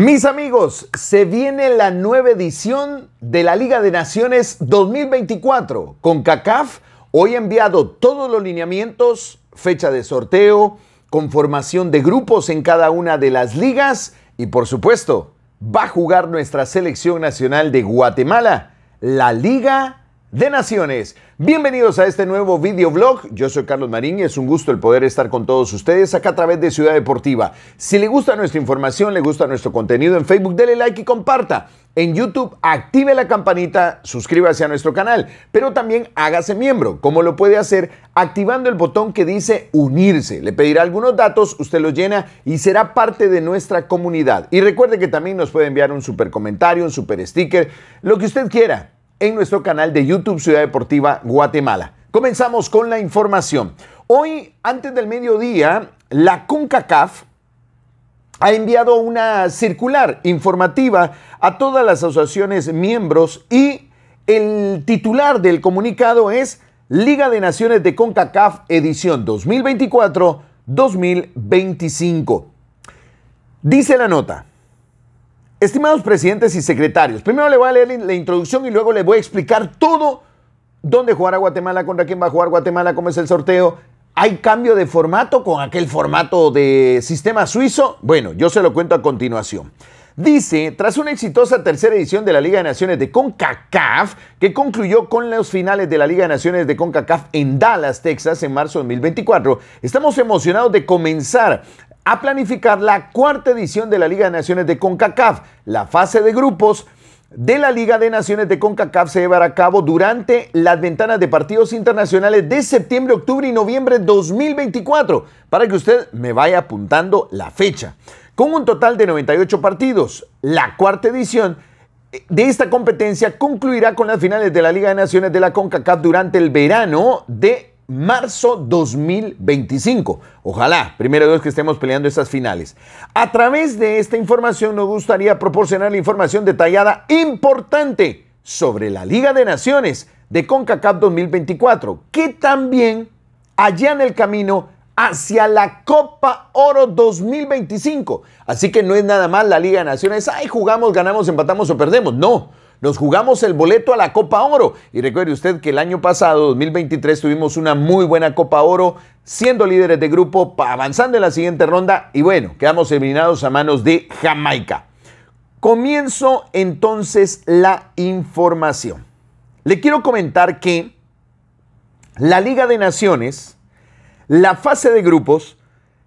Mis amigos, se viene la nueva edición de la Liga de Naciones 2024 con CACAF. Hoy he enviado todos los lineamientos, fecha de sorteo, conformación de grupos en cada una de las ligas y por supuesto va a jugar nuestra selección nacional de Guatemala, la Liga de Naciones. Bienvenidos a este nuevo videoblog. Yo soy Carlos Marín y es un gusto el poder estar con todos ustedes acá a través de Ciudad Deportiva. Si le gusta nuestra información, le gusta nuestro contenido en Facebook, dele like y comparta. En YouTube, active la campanita, suscríbase a nuestro canal, pero también hágase miembro, como lo puede hacer activando el botón que dice unirse. Le pedirá algunos datos, usted los llena y será parte de nuestra comunidad. Y recuerde que también nos puede enviar un super comentario, un super sticker, lo que usted quiera en nuestro canal de YouTube Ciudad Deportiva Guatemala. Comenzamos con la información. Hoy, antes del mediodía, la CONCACAF ha enviado una circular informativa a todas las asociaciones miembros y el titular del comunicado es Liga de Naciones de CONCACAF edición 2024-2025. Dice la nota, Estimados presidentes y secretarios, primero le voy a leer la introducción y luego le voy a explicar todo dónde jugará Guatemala, contra quién va a jugar Guatemala, cómo es el sorteo. ¿Hay cambio de formato con aquel formato de sistema suizo? Bueno, yo se lo cuento a continuación. Dice, tras una exitosa tercera edición de la Liga de Naciones de CONCACAF, que concluyó con los finales de la Liga de Naciones de CONCACAF en Dallas, Texas, en marzo de 2024, estamos emocionados de comenzar a planificar la cuarta edición de la Liga de Naciones de CONCACAF. La fase de grupos de la Liga de Naciones de CONCACAF se llevará a cabo durante las ventanas de partidos internacionales de septiembre, octubre y noviembre de 2024, para que usted me vaya apuntando la fecha. Con un total de 98 partidos, la cuarta edición de esta competencia concluirá con las finales de la Liga de Naciones de la CONCACAF durante el verano de marzo 2025. Ojalá, primero vez que estemos peleando estas finales. A través de esta información nos gustaría proporcionar la información detallada importante sobre la Liga de Naciones de CONCACAF 2024, que también allá en el camino hacia la Copa Oro 2025. Así que no es nada más la Liga de Naciones, ay, jugamos, ganamos, empatamos o perdemos. No, nos jugamos el boleto a la Copa Oro. Y recuerde usted que el año pasado, 2023, tuvimos una muy buena Copa Oro, siendo líderes de grupo, avanzando en la siguiente ronda. Y bueno, quedamos eliminados a manos de Jamaica. Comienzo entonces la información. Le quiero comentar que la Liga de Naciones, la fase de grupos,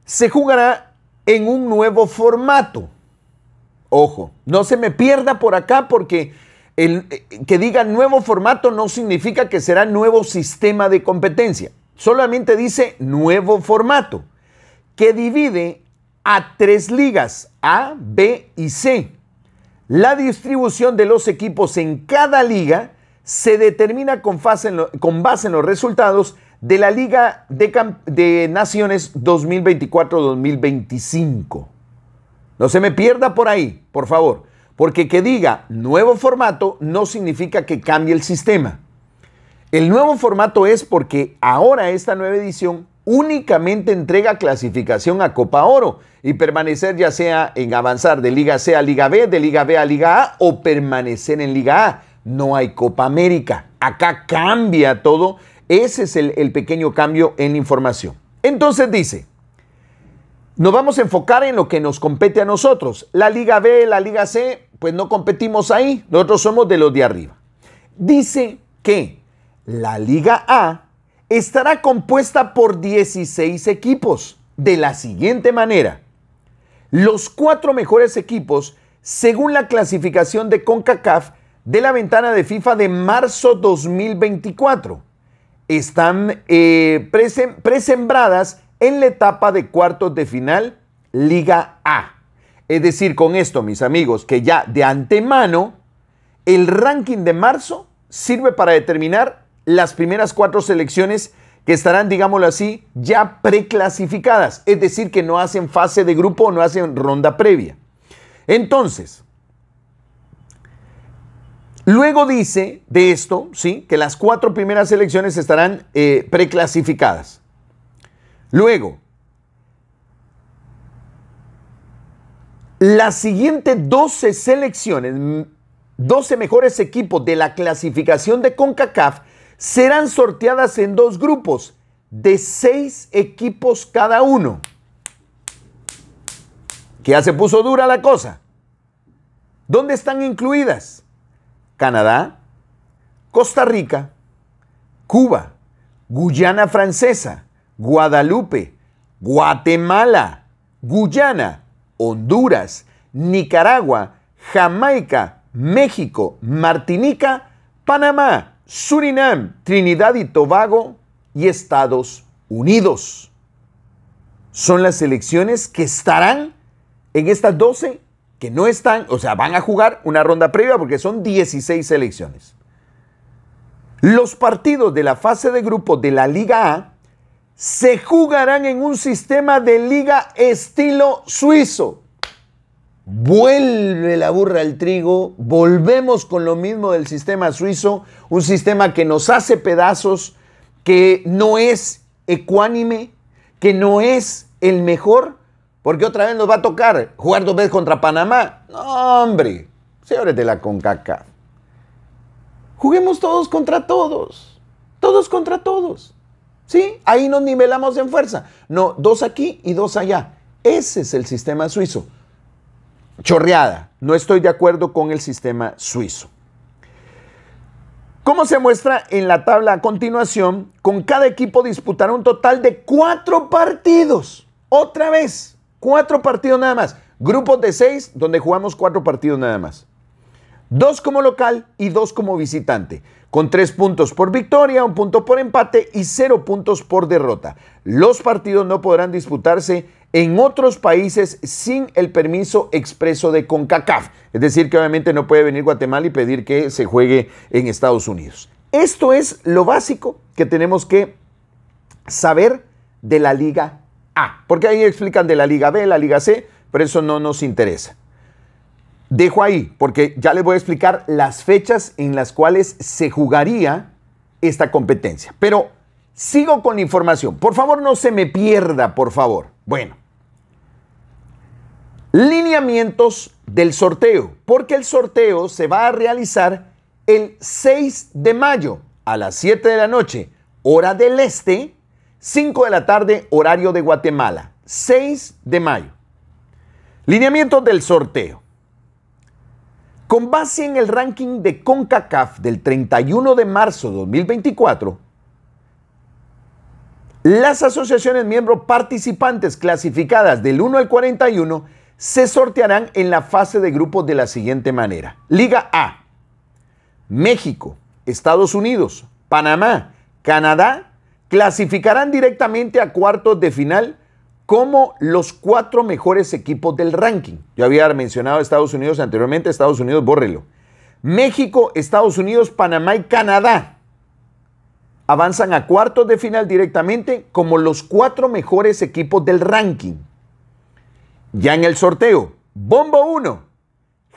se jugará en un nuevo formato. Ojo, no se me pierda por acá porque eh, que diga nuevo formato no significa que será nuevo sistema de competencia. Solamente dice nuevo formato, que divide a tres ligas, A, B y C. La distribución de los equipos en cada liga se determina con, base en, con base en los resultados de la Liga de Naciones 2024-2025. No se me pierda por ahí, por favor. Porque que diga nuevo formato no significa que cambie el sistema. El nuevo formato es porque ahora esta nueva edición únicamente entrega clasificación a Copa Oro y permanecer ya sea en avanzar de Liga C a Liga B, de Liga B a Liga A o permanecer en Liga A. No hay Copa América. Acá cambia todo. Ese es el, pequeño cambio en información. Entonces dice, nos vamos a enfocar en lo que nos compete a nosotros. La Liga B, la Liga C, pues no competimos ahí, nosotros somos de los de arriba. Dice que la Liga A estará compuesta por 16 equipos de la siguiente manera. Los cuatro mejores equipos, según la clasificación de CONCACAF de la ventana de FIFA de marzo 2024, están eh, presembradas en la etapa de cuartos de final Liga A. Es decir, con esto, mis amigos, que ya de antemano, el ranking de marzo sirve para determinar las primeras cuatro selecciones que estarán, digámoslo así, ya preclasificadas. Es decir, que no hacen fase de grupo o no hacen ronda previa. Entonces, Luego dice de esto, ¿sí? Que las cuatro primeras selecciones estarán eh, preclasificadas. Luego, Las siguientes 12 selecciones, 12 mejores equipos de la clasificación de CONCACAF serán sorteadas en dos grupos de 6 equipos cada uno. Que ya se puso dura la cosa. ¿Dónde están incluidas? Canadá, Costa Rica, Cuba, Guyana Francesa, Guadalupe, Guatemala, Guyana, Honduras, Nicaragua, Jamaica, México, Martinica, Panamá, Surinam, Trinidad y Tobago y Estados Unidos. Son las elecciones que estarán en estas 12 que no están, o sea, van a jugar una ronda previa porque son 16 elecciones. Los partidos de la fase de grupo de la Liga A se jugarán en un sistema de liga estilo suizo. Vuelve la burra al trigo, volvemos con lo mismo del sistema suizo, un sistema que nos hace pedazos, que no es ecuánime, que no es el mejor, porque otra vez nos va a tocar jugar dos veces contra Panamá. No, hombre, señores de la CONCACAF. Juguemos todos contra todos, todos contra todos. Sí, ahí nos nivelamos en fuerza. No, dos aquí y dos allá. Ese es el sistema suizo. Chorreada, no estoy de acuerdo con el sistema suizo. Como se muestra en la tabla a continuación, con cada equipo disputar un total de cuatro partidos. Otra vez, cuatro partidos nada más. Grupos de seis donde jugamos cuatro partidos nada más dos como local y dos como visitante, con tres puntos por victoria, un punto por empate y cero puntos por derrota. Los partidos no podrán disputarse en otros países sin el permiso expreso de CONCACAF. Es decir, que obviamente no puede venir Guatemala y pedir que se juegue en Estados Unidos. Esto es lo básico que tenemos que saber de la Liga A, porque ahí explican de la Liga B, la Liga C, pero eso no nos interesa. Dejo ahí, porque ya les voy a explicar las fechas en las cuales se jugaría esta competencia. Pero sigo con la información. Por favor, no se me pierda, por favor. Bueno. Lineamientos del sorteo, porque el sorteo se va a realizar el 6 de mayo a las 7 de la noche, hora del este, 5 de la tarde, horario de Guatemala. 6 de mayo. Lineamientos del sorteo. Con base en el ranking de CONCACAF del 31 de marzo de 2024, las asociaciones miembros participantes clasificadas del 1 al 41 se sortearán en la fase de grupos de la siguiente manera. Liga A, México, Estados Unidos, Panamá, Canadá clasificarán directamente a cuartos de final como los cuatro mejores equipos del ranking. Yo había mencionado Estados Unidos anteriormente, Estados Unidos, bórrelo. México, Estados Unidos, Panamá y Canadá avanzan a cuartos de final directamente como los cuatro mejores equipos del ranking. Ya en el sorteo, bombo 1,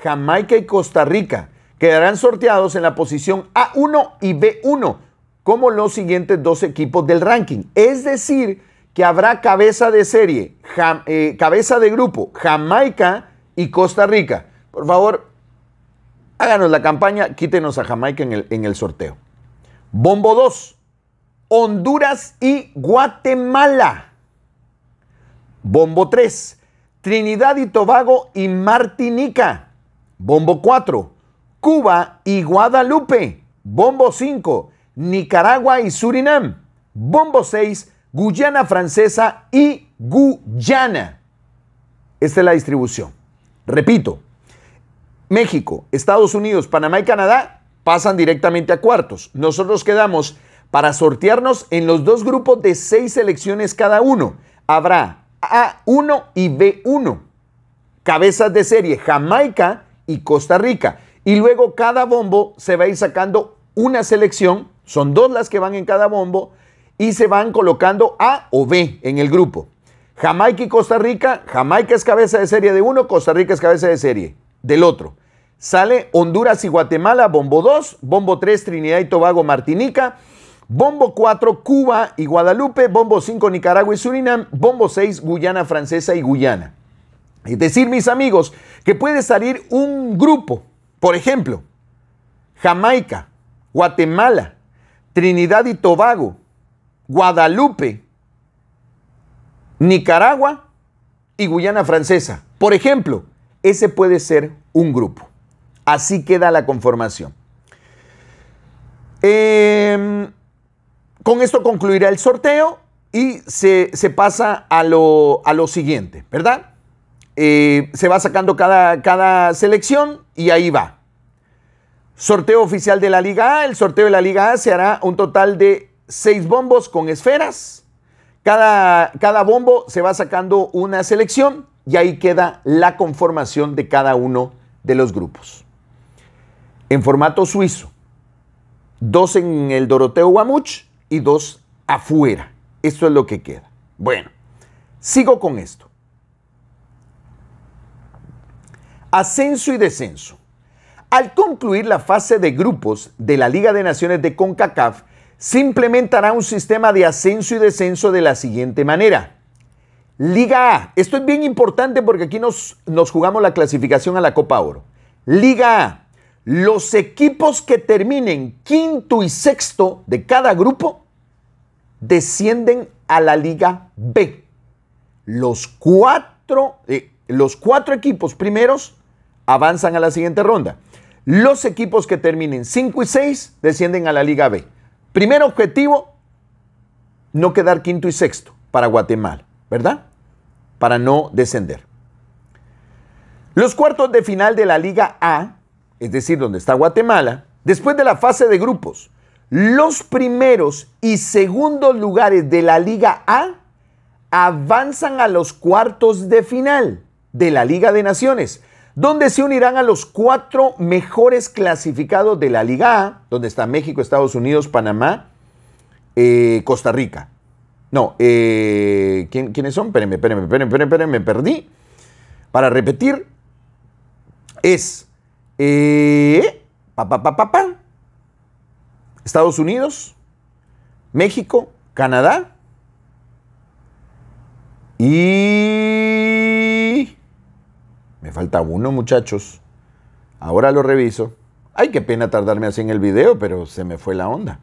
Jamaica y Costa Rica quedarán sorteados en la posición A1 y B1 como los siguientes dos equipos del ranking. Es decir, que habrá cabeza de serie, eh, cabeza de grupo, Jamaica y Costa Rica. Por favor, háganos la campaña, quítenos a Jamaica en el, en el sorteo. Bombo 2, Honduras y Guatemala. Bombo 3, Trinidad y Tobago y Martinica. Bombo 4, Cuba y Guadalupe. Bombo 5, Nicaragua y Surinam. Bombo 6, Guyana Francesa y Guyana. Esta es la distribución. Repito, México, Estados Unidos, Panamá y Canadá pasan directamente a cuartos. Nosotros quedamos para sortearnos en los dos grupos de seis selecciones cada uno. Habrá A1 y B1. Cabezas de serie Jamaica y Costa Rica. Y luego cada bombo se va a ir sacando una selección. Son dos las que van en cada bombo y se van colocando A o B en el grupo. Jamaica y Costa Rica, Jamaica es cabeza de serie de uno, Costa Rica es cabeza de serie del otro. Sale Honduras y Guatemala, bombo 2, bombo 3, Trinidad y Tobago, Martinica, bombo 4, Cuba y Guadalupe, bombo 5, Nicaragua y Surinam, bombo 6, Guyana Francesa y Guyana. Es decir, mis amigos, que puede salir un grupo, por ejemplo, Jamaica, Guatemala, Trinidad y Tobago, Guadalupe, Nicaragua y Guyana Francesa. Por ejemplo, ese puede ser un grupo. Así queda la conformación. Em, con esto concluirá el sorteo y se, pasa a lo, siguiente, ¿verdad? Eh, se va sacando cada, cada selección y ahí va. Sorteo oficial de la Liga A. El sorteo de la Liga A se hará un total de seis bombos con esferas. Cada, bombo se va sacando una selección y ahí queda la conformación de cada uno de los grupos. En formato suizo, dos en el Doroteo Guamuch y dos afuera. Esto es lo que queda. Bueno, sigo con esto. Ascenso y descenso. Al concluir la fase de grupos de la Liga de Naciones de CONCACAF, se implementará un sistema de ascenso y descenso de la siguiente manera. Liga A, esto es bien importante porque aquí nos, jugamos la clasificación a la Copa Oro. Liga A, los equipos que terminen quinto y sexto de cada grupo descienden a la Liga B. Los cuatro, eh, los cuatro equipos primeros avanzan a la siguiente ronda. Los equipos que terminen 5 y 6 descienden a la Liga B. Primer objetivo, no quedar quinto y sexto para Guatemala, ¿verdad? Para no descender. Los cuartos de final de la Liga A, es decir, donde está Guatemala, después de la fase de grupos, los primeros y segundos lugares de la Liga A avanzan a los cuartos de final de la Liga de Naciones, ¿Dónde se unirán a los cuatro mejores clasificados de la Liga A, donde está México, Estados Unidos, Panamá, eh, Costa Rica. No, eh, ¿quiénes son? Espérenme, espérenme, espérenme, me perdí. Para repetir, es eh, pa, pa, Estados Unidos, México, Canadá y me falta uno, muchachos. Ahora lo reviso. Ay, qué pena tardarme así en el video, pero se me fue la onda.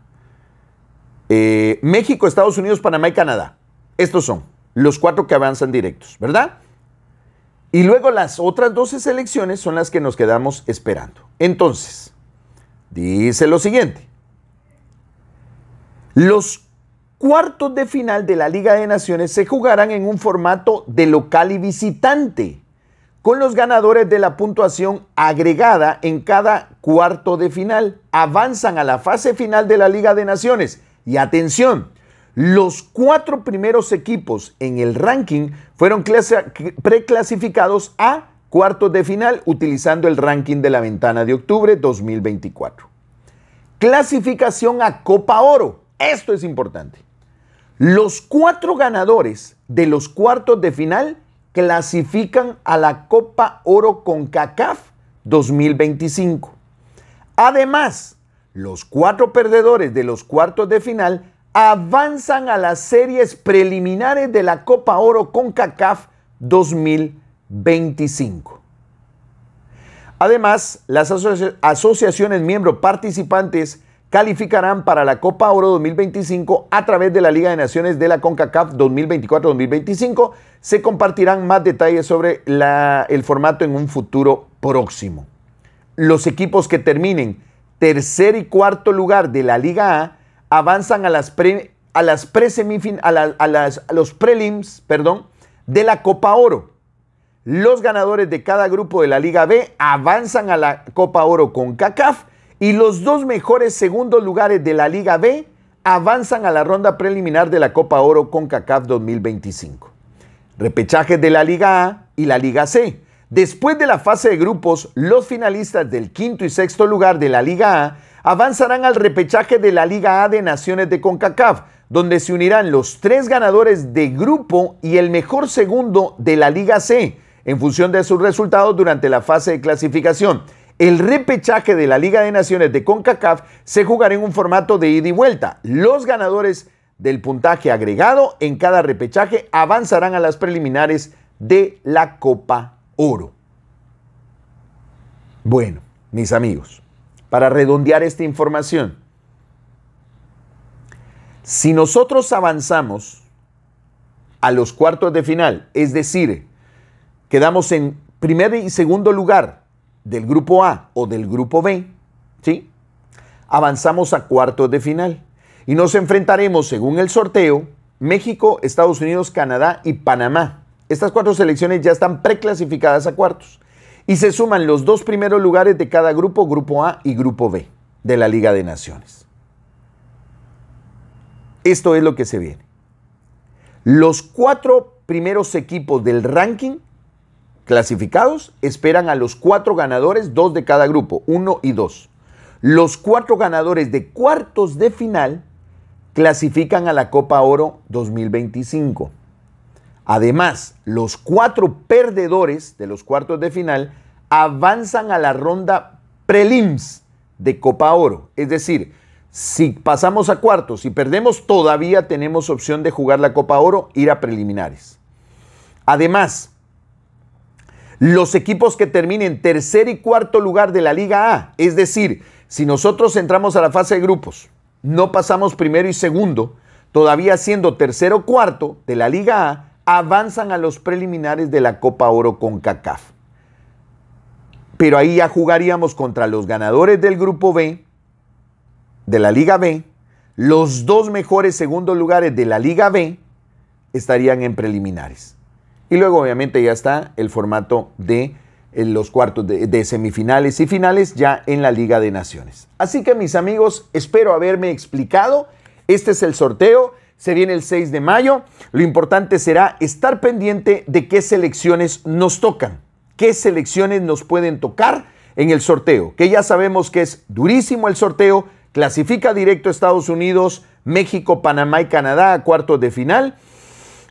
Eh, México, Estados Unidos, Panamá y Canadá. Estos son los cuatro que avanzan directos, ¿verdad? Y luego las otras 12 selecciones son las que nos quedamos esperando. Entonces, dice lo siguiente. Los cuartos de final de la Liga de Naciones se jugarán en un formato de local y visitante con los ganadores de la puntuación agregada en cada cuarto de final. Avanzan a la fase final de la Liga de Naciones. Y atención, los cuatro primeros equipos en el ranking fueron preclasificados a cuartos de final utilizando el ranking de la ventana de octubre 2024. Clasificación a Copa Oro. Esto es importante. Los cuatro ganadores de los cuartos de final clasifican a la Copa Oro con CACAF 2025. Además, los cuatro perdedores de los cuartos de final avanzan a las series preliminares de la Copa Oro con CACAF 2025. Además, las asociaciones miembros participantes calificarán para la Copa Oro 2025 a través de la Liga de Naciones de la CONCACAF 2024-2025. Se compartirán más detalles sobre el formato en un futuro próximo. Los equipos que terminen tercer y cuarto lugar de la Liga A avanzan a las a los prelims, perdón, de la Copa Oro. Los ganadores de cada grupo de la Liga B avanzan a la Copa Oro con y los dos mejores segundos lugares de la Liga B avanzan a la ronda preliminar de la Copa Oro CONCACAF 2025. Repechaje de la Liga A y la Liga C. Después de la fase de grupos, los finalistas del quinto y sexto lugar de la Liga A avanzarán al repechaje de la Liga A de Naciones de CONCACAF, donde se unirán los tres ganadores de grupo y el mejor segundo de la Liga C, en función de sus resultados durante la fase de clasificación. El repechaje de la Liga de Naciones de CONCACAF se jugará en un formato de ida y vuelta. Los ganadores del puntaje agregado en cada repechaje avanzarán a las preliminares de la Copa Oro. Bueno, mis amigos, para redondear esta información, si nosotros avanzamos a los cuartos de final, es decir, quedamos en primer y segundo lugar del grupo A o del grupo B, ¿sí? avanzamos a cuartos de final y nos enfrentaremos, según el sorteo, México, Estados Unidos, Canadá y Panamá. Estas cuatro selecciones ya están preclasificadas a cuartos y se suman los dos primeros lugares de cada grupo, grupo A y grupo B, de la Liga de Naciones. Esto es lo que se viene. Los cuatro primeros equipos del ranking clasificados esperan a los cuatro ganadores, dos de cada grupo, uno y dos. Los cuatro ganadores de cuartos de final clasifican a la Copa Oro 2025. Además, los cuatro perdedores de los cuartos de final avanzan a la ronda prelims de Copa Oro. Es decir, si pasamos a cuartos y perdemos, todavía tenemos opción de jugar la Copa Oro, ir a preliminares. Además, los equipos que terminen tercer y cuarto lugar de la Liga A, es decir, si nosotros entramos a la fase de grupos, no pasamos primero y segundo, todavía siendo tercero o cuarto de la Liga A, avanzan a los preliminares de la Copa Oro con CACAF. Pero ahí ya jugaríamos contra los ganadores del grupo B, de la Liga B, los dos mejores segundos lugares de la Liga B estarían en preliminares. Y luego obviamente ya está el formato de eh, los cuartos de, semifinales y finales ya en la Liga de Naciones. Así que mis amigos, espero haberme explicado. Este es el sorteo, se viene el 6 de mayo. Lo importante será estar pendiente de qué selecciones nos tocan, qué selecciones nos pueden tocar en el sorteo, que ya sabemos que es durísimo el sorteo, clasifica directo Estados Unidos, México, Panamá y Canadá a cuartos de final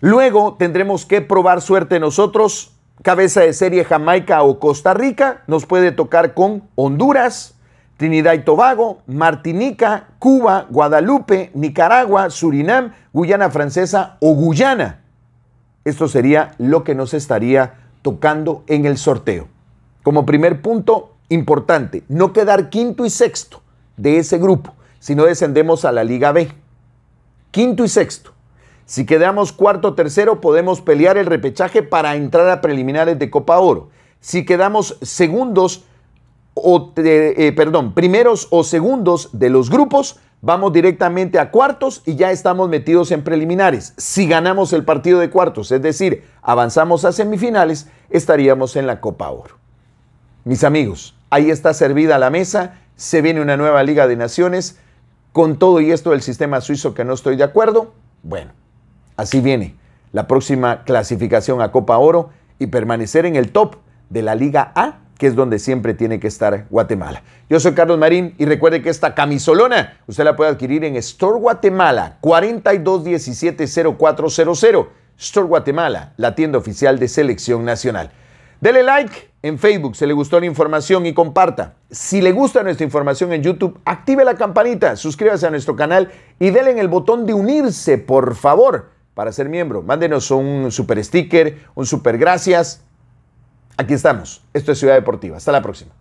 Luego tendremos que probar suerte nosotros. Cabeza de serie Jamaica o Costa Rica. Nos puede tocar con Honduras, Trinidad y Tobago, Martinica, Cuba, Guadalupe, Nicaragua, Surinam, Guyana Francesa o Guyana. Esto sería lo que nos estaría tocando en el sorteo. Como primer punto importante, no quedar quinto y sexto de ese grupo, si no descendemos a la Liga B. Quinto y sexto. Si quedamos cuarto o tercero, podemos pelear el repechaje para entrar a preliminares de Copa Oro. Si quedamos segundos, o, eh, perdón, primeros o segundos de los grupos, vamos directamente a cuartos y ya estamos metidos en preliminares. Si ganamos el partido de cuartos, es decir, avanzamos a semifinales, estaríamos en la Copa Oro. Mis amigos, ahí está servida la mesa, se viene una nueva Liga de Naciones, con todo y esto del sistema suizo que no estoy de acuerdo. Bueno, Así viene la próxima clasificación a Copa Oro y permanecer en el top de la Liga A, que es donde siempre tiene que estar Guatemala. Yo soy Carlos Marín y recuerde que esta camisolona usted la puede adquirir en Store Guatemala 42170400. Store Guatemala, la tienda oficial de selección nacional. Dele like en Facebook si le gustó la información y comparta. Si le gusta nuestra información en YouTube, active la campanita, suscríbase a nuestro canal y denle en el botón de unirse, por favor para ser miembro. Mándenos un super sticker, un super gracias. Aquí estamos. Esto es Ciudad Deportiva. Hasta la próxima.